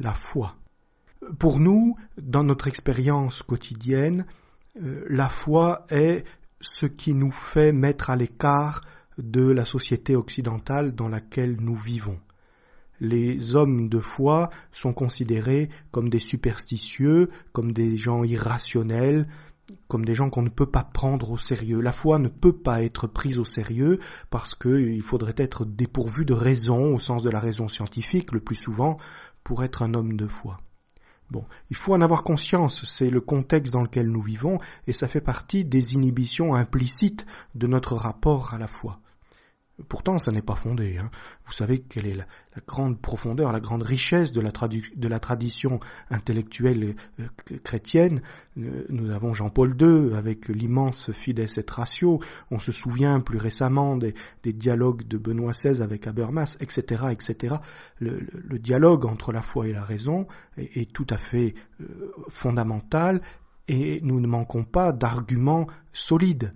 la foi. Pour nous, dans notre expérience quotidienne, euh, la foi est ce qui nous fait mettre à l'écart de la société occidentale dans laquelle nous vivons. Les hommes de foi sont considérés comme des superstitieux, comme des gens irrationnels, comme des gens qu'on ne peut pas prendre au sérieux. La foi ne peut pas être prise au sérieux parce qu'il faudrait être dépourvu de raison au sens de la raison scientifique le plus souvent, pour être un homme de foi. Bon, il faut en avoir conscience, c'est le contexte dans lequel nous vivons et ça fait partie des inhibitions implicites de notre rapport à la foi. Pourtant, ça n'est pas fondé. Hein. Vous savez quelle est la, grande profondeur, la grande richesse de la, tradition intellectuelle euh, chrétienne. Euh, nous avons Jean-Paul II avec l'immense Fides et Ratio. On se souvient plus récemment des, dialogues de Benoît XVI avec Habermas, etc., etc. Le, dialogue entre la foi et la raison est, tout à fait euh, fondamental et nous ne manquons pas d'arguments solides.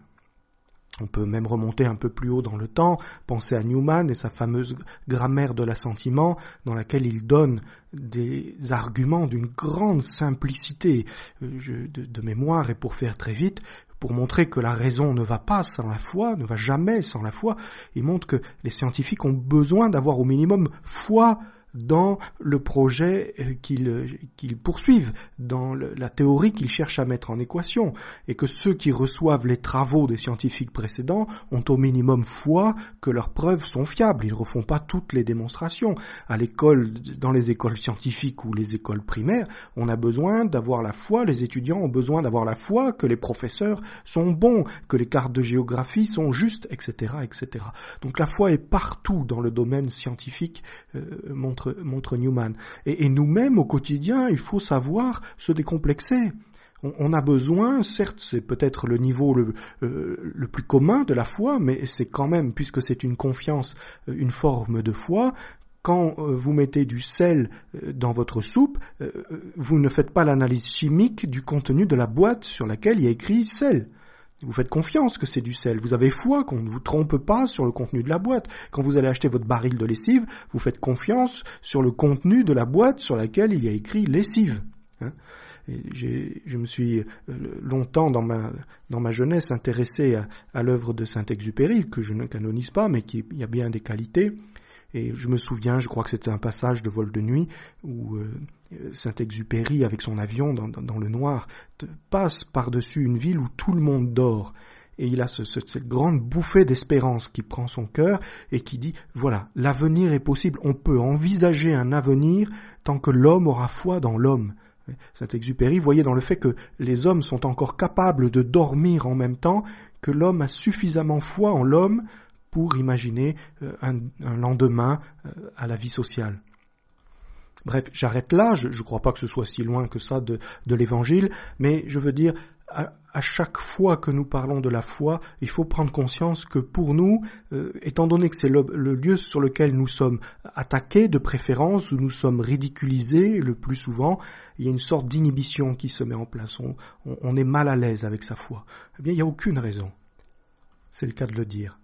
On peut même remonter un peu plus haut dans le temps, penser à Newman et sa fameuse grammaire de l'assentiment, dans laquelle il donne des arguments d'une grande simplicité euh, de, mémoire et pour faire très vite, pour montrer que la raison ne va pas sans la foi, ne va jamais sans la foi, il montre que les scientifiques ont besoin d'avoir au minimum foi dans le projet euh, qu'ils euh, poursuivent, dans la théorie qu'ils cherchent à mettre en équation, et que ceux qui reçoivent les travaux des scientifiques précédents ont au minimum foi que leurs preuves sont fiables. Ils ne refont pas toutes les démonstrations. À l'école, dans les écoles scientifiques ou les écoles primaires, on a besoin d'avoir la foi, les étudiants ont besoin d'avoir la foi que les professeurs sont bons, que les cartes de géographie sont justes, etc., etc. Donc la foi est partout dans le domaine scientifique euh, montre, Newman. Et, nous-mêmes, au quotidien, il faut savoir se décomplexer. On, a besoin, certes, c'est peut-être le niveau le, euh, le plus commun de la foi, mais c'est quand même, puisque c'est une confiance, euh, une forme de foi, quand euh, vous mettez du sel dans votre soupe, vous ne faites pas l'analyse chimique du contenu de la boîte sur laquelle il y a écrit sel. Vous faites confiance que c'est du sel. Vous avez foi qu'on ne vous trompe pas sur le contenu de la boîte. Quand vous allez acheter votre baril de lessive, vous faites confiance sur le contenu de la boîte sur laquelle il y a écrit lessive. Hein. je me suis euh, longtemps dans ma, jeunesse intéressé à, l'œuvre de Saint-Exupéry, que je ne canonise pas, mais qui y a bien des qualités. Et je me souviens, je crois que c'était un passage de vol de nuit où euh, euh, Saint-Exupéry, avec son avion dans, le noir, passe par-dessus une ville où tout le monde dort et il a cette grande bouffée d'espérance qui prend son cœur et qui dit voilà l'avenir est possible on peut envisager un avenir tant que l'homme aura foi dans l'homme Saint-Exupéry voyait dans le fait que les hommes sont encore capables de dormir en même temps que l'homme a suffisamment foi en l'homme pour imaginer euh, un, lendemain euh, à la vie sociale. Bref, j'arrête là, je ne crois pas que ce soit si loin que ça de, l'évangile, mais je veux dire, à, chaque fois que nous parlons de la foi, il faut prendre conscience que pour nous, euh, étant donné que c'est le, lieu sur lequel nous sommes attaqués de préférence, où nous sommes ridiculisés le plus souvent, il y a une sorte d'inhibition qui se met en place, on, on est mal à l'aise avec sa foi. Eh bien, il n'y a aucune raison. C'est le cas de le dire.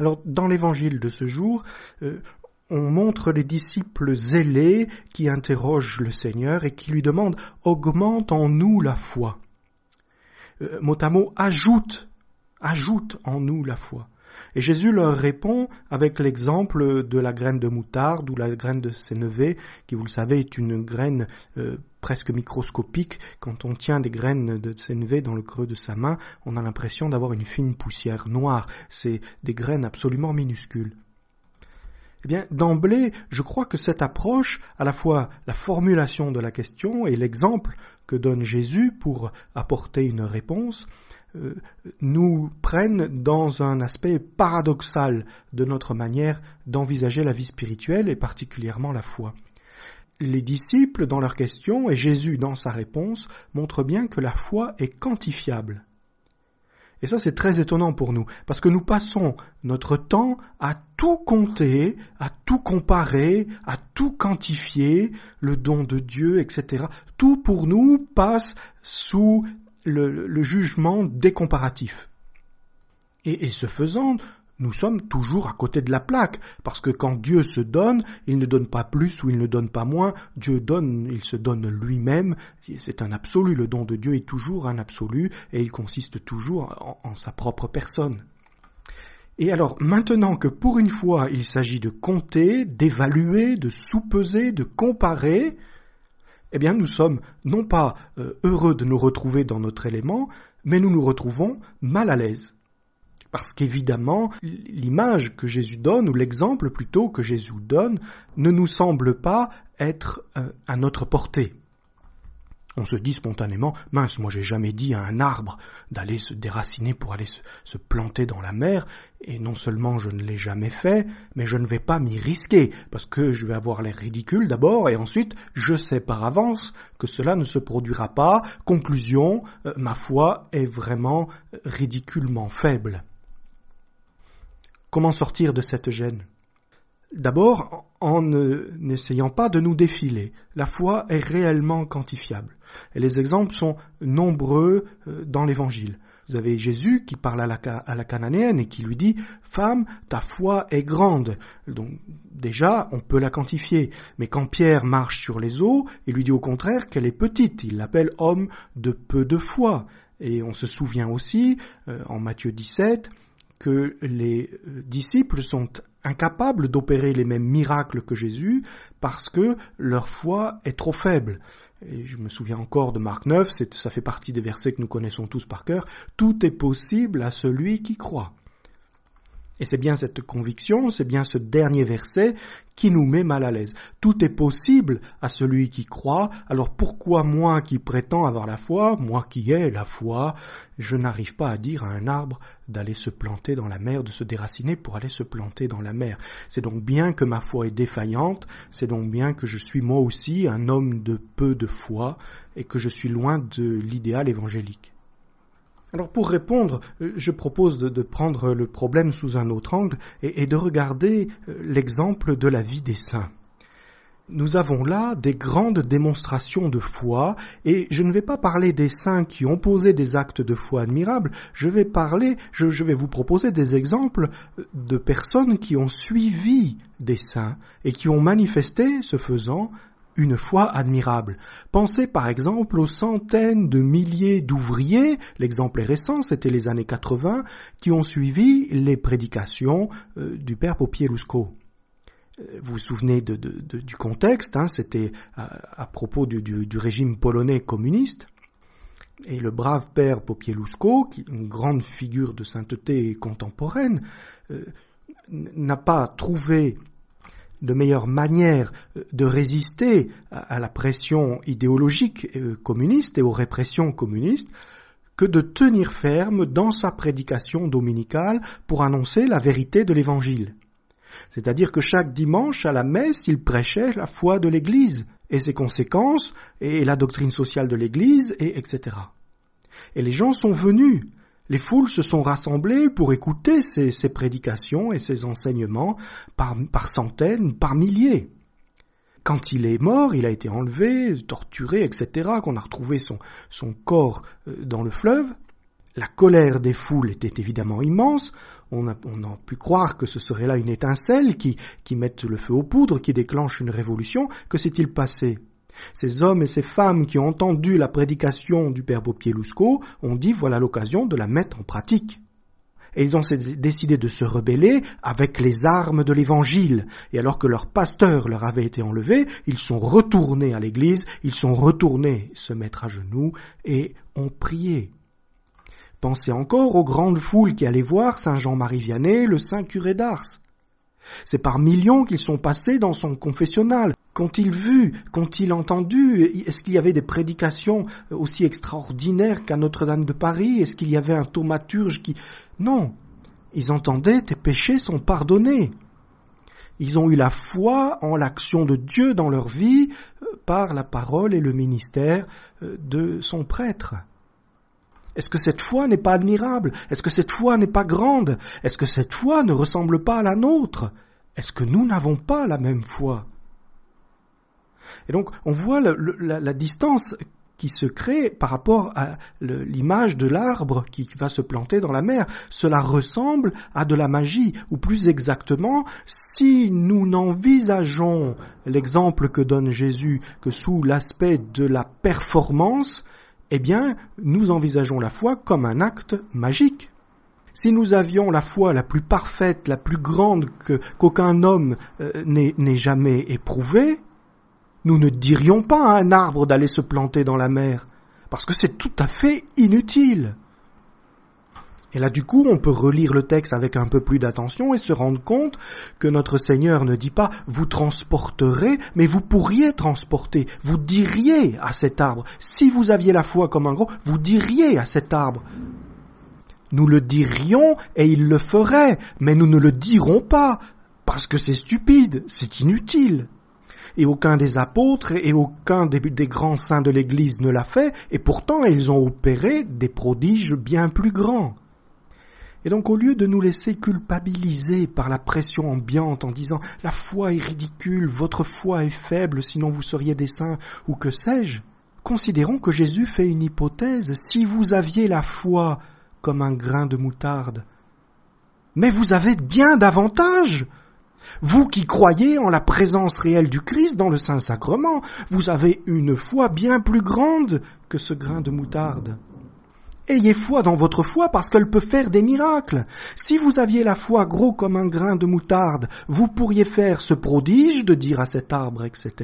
Alors dans l'évangile de ce jour, euh, on montre les disciples zélés qui interrogent le Seigneur et qui lui demandent ⁇ Augmente en nous la foi euh, à mot « ajoute, ajoute en nous la foi. Et Jésus leur répond avec l'exemple de la graine de moutarde ou la graine de sénévé, qui vous le savez est une graine euh, presque microscopique. Quand on tient des graines de sénévé dans le creux de sa main, on a l'impression d'avoir une fine poussière noire. C'est des graines absolument minuscules. Eh bien, d'emblée, je crois que cette approche, à la fois la formulation de la question et l'exemple que donne Jésus pour apporter une réponse, euh, nous prennent dans un aspect paradoxal de notre manière d'envisager la vie spirituelle et particulièrement la foi. Les disciples, dans leur question, et Jésus, dans sa réponse, montrent bien que la foi est quantifiable. Et ça, c'est très étonnant pour nous, parce que nous passons notre temps à tout compter, à tout comparer, à tout quantifier, le don de Dieu, etc. Tout pour nous passe sous le, jugement décomparatif. Et, et ce faisant, nous sommes toujours à côté de la plaque, parce que quand Dieu se donne, il ne donne pas plus ou il ne donne pas moins, Dieu donne, il se donne lui-même, c'est un absolu, le don de Dieu est toujours un absolu, et il consiste toujours en, en sa propre personne. Et alors, maintenant que pour une fois il s'agit de compter, d'évaluer, de soupeser, de comparer, eh bien nous sommes non pas euh, heureux de nous retrouver dans notre élément, mais nous nous retrouvons mal à l'aise. Parce qu'évidemment, l'image que Jésus donne, ou l'exemple plutôt que Jésus donne, ne nous semble pas être euh, à notre portée. On se dit spontanément, mince, moi j'ai jamais dit à un arbre d'aller se déraciner pour aller se, planter dans la mer, et non seulement je ne l'ai jamais fait, mais je ne vais pas m'y risquer, parce que je vais avoir l'air ridicule d'abord, et ensuite je sais par avance que cela ne se produira pas. Conclusion, euh, ma foi est vraiment ridiculement faible. Comment sortir de cette gêne D'abord, en n'essayant pas de nous défiler. La foi est réellement quantifiable. Et les exemples sont nombreux euh, dans l'Évangile. Vous avez Jésus qui parle à la, cananéenne et qui lui dit Femme, ta foi est grande. Donc déjà, on peut la quantifier. Mais quand Pierre marche sur les eaux, il lui dit au contraire qu'elle est petite. Il l'appelle homme de peu de foi. Et on se souvient aussi, euh, en Matthieu 17, que les euh, disciples sont incapables d'opérer les mêmes miracles que Jésus parce que leur foi est trop faible. Et je me souviens encore de Marc 9, ça fait partie des versets que nous connaissons tous par cœur. Tout est possible à celui qui croit. Et c'est bien cette conviction, c'est bien ce dernier verset qui nous met mal à l'aise. Tout est possible à celui qui croit, alors pourquoi moi qui prétends avoir la foi, moi qui ai la foi, je n'arrive pas à dire à un arbre d'aller se planter dans la mer, de se déraciner pour aller se planter dans la mer. C'est donc bien que ma foi est défaillante, c'est donc bien que je suis moi aussi un homme de peu de foi et que je suis loin de l'idéal évangélique. Alors pour répondre, euh, je propose de, prendre le problème sous un autre angle et, de regarder euh, l'exemple de la vie des saints. Nous avons là des grandes démonstrations de foi, et je ne vais pas parler des saints qui ont posé des actes de foi admirables, je vais parler, je vais vous proposer des exemples euh, de personnes qui ont suivi des saints et qui ont manifesté, ce faisant, une foi admirable. Pensez par exemple aux centaines de milliers d'ouvriers, l'exemple est récent, c'était les années 80, qui ont suivi les prédications euh, du père Popielusco. Euh, vous vous souvenez du contexte, hein, c'était euh, à, propos du, régime polonais communiste. Et le brave père Popielusko, qui une grande figure de sainteté contemporaine, n'a pas trouvé de meilleure manière euh, de résister à la pression idéologique euh, communiste et aux répressions communistes que de tenir ferme dans sa prédication dominicale pour annoncer la vérité de l'Évangile. C'est-à-dire que chaque dimanche à la messe, il prêchait la foi de l'Église et ses conséquences et la doctrine sociale de l'Église et etc. Et les gens sont venus les foules se sont rassemblées pour écouter ces, prédications et ses enseignements par, centaines, par milliers quand il est mort, il a été enlevé, torturé, etc., qu'on a retrouvé son, corps euh, dans le fleuve. La colère des foules était évidemment immense. On a, pu croire que ce serait là une étincelle qui, qui mette le feu aux poudres, qui déclenche une révolution. Que s'est-il passé ces hommes et ces femmes qui ont entendu la prédication du Père beaupier ont dit voilà l'occasion de la mettre en pratique. Et ils ont décidé de se rebeller avec les armes de l'Évangile. Et alors que leur pasteur leur avait été enlevé, ils sont retournés à l'Église, ils sont retournés se mettre à genoux et ont prié. Pensez encore aux grandes foules qui allaient voir Saint Jean-Marie Vianney, le Saint curé d'Ars. C'est par millions qu'ils sont passés dans son confessionnal, Qu'ont-ils vu Qu'ont-ils entendu Est-ce qu'il y avait des prédications aussi extraordinaires qu'à Notre-Dame de Paris Est-ce qu'il y avait un thaumaturge qui... Non. Ils entendaient, tes péchés sont pardonnés. Ils ont eu la foi en l'action de Dieu dans leur vie euh, par la parole et le ministère euh, de son prêtre. Est-ce que cette foi n'est pas admirable Est-ce que cette foi n'est pas grande Est-ce que cette foi ne ressemble pas à la nôtre Est-ce que nous n'avons pas la même foi et donc, on voit la, distance qui se crée par rapport à l'image de l'arbre qui va se planter dans la mer. Cela ressemble à de la magie, ou plus exactement, si nous n'envisageons l'exemple que donne Jésus que sous l'aspect de la performance, eh bien, nous envisageons la foi comme un acte magique. Si nous avions la foi la plus parfaite, la plus grande qu'aucun homme euh, n'ait jamais éprouvée, nous ne dirions pas à un arbre d'aller se planter dans la mer, parce que c'est tout à fait inutile. Et là, du coup, on peut relire le texte avec un peu plus d'attention et se rendre compte que notre Seigneur ne dit pas vous transporterez, mais vous pourriez transporter, vous diriez à cet arbre. Si vous aviez la foi comme un gros, vous diriez à cet arbre. Nous le dirions et il le ferait, mais nous ne le dirons pas, parce que c'est stupide, c'est inutile et aucun des apôtres et aucun des, grands saints de l'Église ne l'a fait, et pourtant ils ont opéré des prodiges bien plus grands. Et donc au lieu de nous laisser culpabiliser par la pression ambiante en disant la foi est ridicule, votre foi est faible, sinon vous seriez des saints ou que sais-je, considérons que Jésus fait une hypothèse. Si vous aviez la foi comme un grain de moutarde, mais vous avez bien davantage. Vous qui croyez en la présence réelle du Christ dans le Saint-Sacrement, vous avez une foi bien plus grande que ce grain de moutarde. Ayez foi dans votre foi parce qu'elle peut faire des miracles. Si vous aviez la foi gros comme un grain de moutarde, vous pourriez faire ce prodige de dire à cet arbre, etc.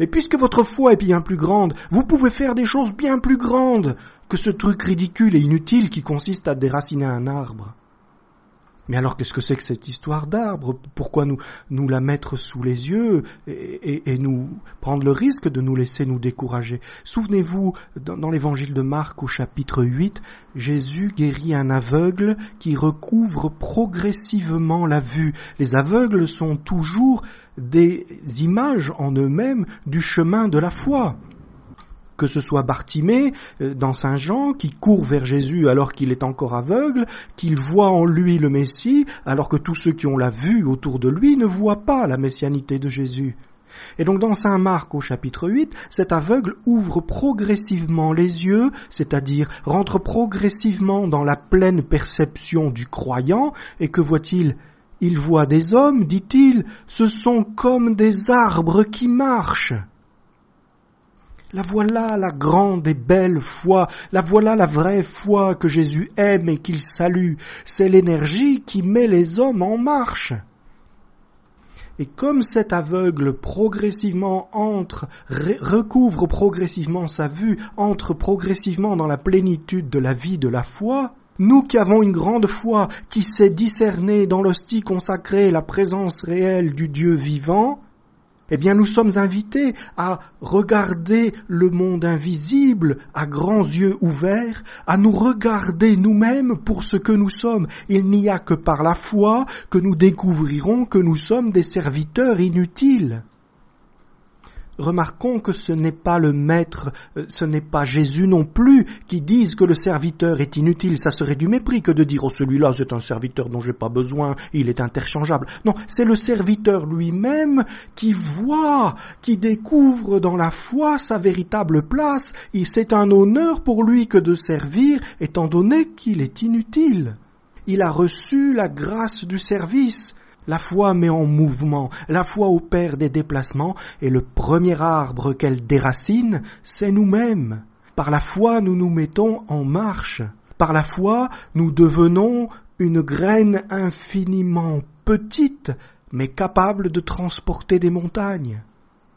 Mais puisque votre foi est bien plus grande, vous pouvez faire des choses bien plus grandes que ce truc ridicule et inutile qui consiste à déraciner un arbre. Mais alors qu'est-ce que c'est que cette histoire d'arbre Pourquoi nous, la mettre sous les yeux et, nous prendre le risque de nous laisser nous décourager Souvenez-vous, dans, dans l'évangile de Marc au chapitre 8, Jésus guérit un aveugle qui recouvre progressivement la vue. Les aveugles sont toujours des images en eux-mêmes du chemin de la foi que ce soit Bartimée euh, dans Saint Jean, qui court vers Jésus alors qu'il est encore aveugle, qu'il voit en lui le Messie, alors que tous ceux qui ont la vue autour de lui ne voient pas la messianité de Jésus. Et donc dans Saint Marc au chapitre 8, cet aveugle ouvre progressivement les yeux, c'est-à-dire rentre progressivement dans la pleine perception du croyant, et que voit-il Il voit des hommes, dit-il, ce sont comme des arbres qui marchent. La voilà la grande et belle foi, la voilà la vraie foi que Jésus aime et qu'il salue. C'est l'énergie qui met les hommes en marche. Et comme cet aveugle progressivement entre, recouvre progressivement sa vue, entre progressivement dans la plénitude de la vie de la foi, nous qui avons une grande foi, qui sait discerner dans l'hostie consacrée la présence réelle du Dieu vivant, eh bien, nous sommes invités à regarder le monde invisible à grands yeux ouverts, à nous regarder nous-mêmes pour ce que nous sommes. Il n'y a que par la foi que nous découvrirons que nous sommes des serviteurs inutiles. Remarquons que ce n'est pas le Maître, euh, ce n'est pas Jésus non plus qui dise que le serviteur est inutile. Ça serait du mépris que de dire, oh celui-là c'est un serviteur dont j'ai pas besoin, il est interchangeable. Non, c'est le serviteur lui-même qui voit, qui découvre dans la foi sa véritable place. C'est un honneur pour lui que de servir, étant donné qu'il est inutile. Il a reçu la grâce du service. La foi met en mouvement, la foi opère des déplacements, et le premier arbre qu'elle déracine, c'est nous-mêmes. Par la foi, nous nous mettons en marche. Par la foi, nous devenons une graine infiniment petite, mais capable de transporter des montagnes.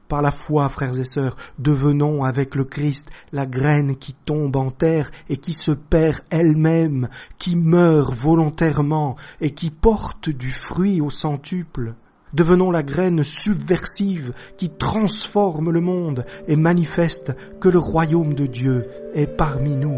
Par la foi, frères et sœurs, devenons avec le Christ la graine qui tombe en terre et qui se perd elle-même, qui meurt volontairement et qui porte du fruit au centuple. Devenons la graine subversive qui transforme le monde et manifeste que le royaume de Dieu est parmi nous.